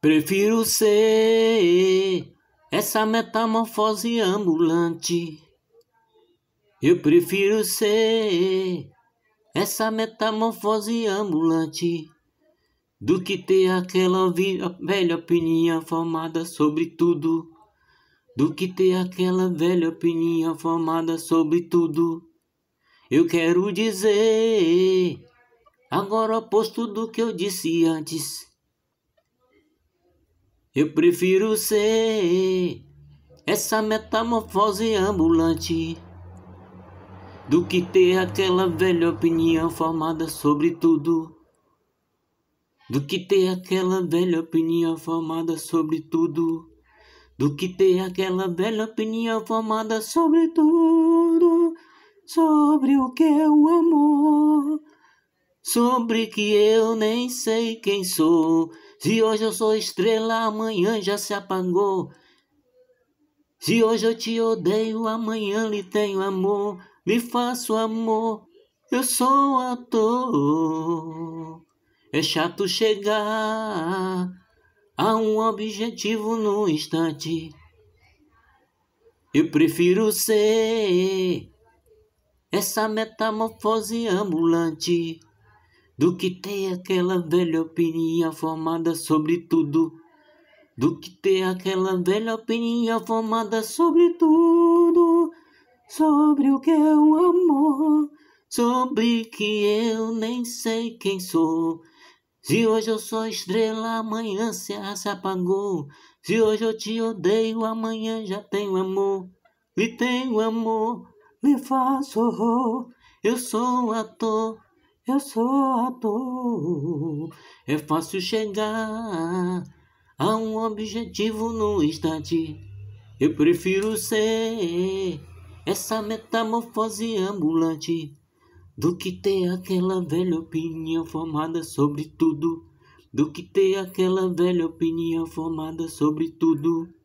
Prefiro ser essa metamorfose ambulante. Eu prefiro ser essa metamorfose ambulante do que ter aquela velha opinião formada sobre tudo. Do que ter aquela velha opinião formada sobre tudo. Eu quero dizer, agora oposto do que eu disse antes. Eu prefiro ser essa metamorfose ambulante do que ter aquela velha opinião formada sobre tudo. Do que ter aquela velha opinião formada sobre tudo. Do que ter aquela velha opinião formada sobre tudo. Sobre o que é o amor sobre que eu nem sei quem sou. Se hoje eu sou estrela, amanhã já se apagou. Se hoje eu te odeio, amanhã lhe tenho amor, lhe faço amor. Eu sou ator. É chato chegar a um objetivo no instante. Eu prefiro ser essa metamorfose ambulante do que ter aquela velha opinião formada sobre tudo, do que ter aquela velha opinião formada sobre tudo, sobre o que é o amor, sobre que eu nem sei quem sou. Se hoje eu sou estrela, amanhã se, apagou. Se hoje eu te odeio, amanhã já tenho amor. E tenho amor, me faço horror. Eu sou um ator eu sou ator. É fácil chegar a um objetivo no instante. Eu prefiro ser essa metamorfose ambulante do que ter aquela velha opinião formada sobre tudo. Do que ter aquela velha opinião formada sobre tudo.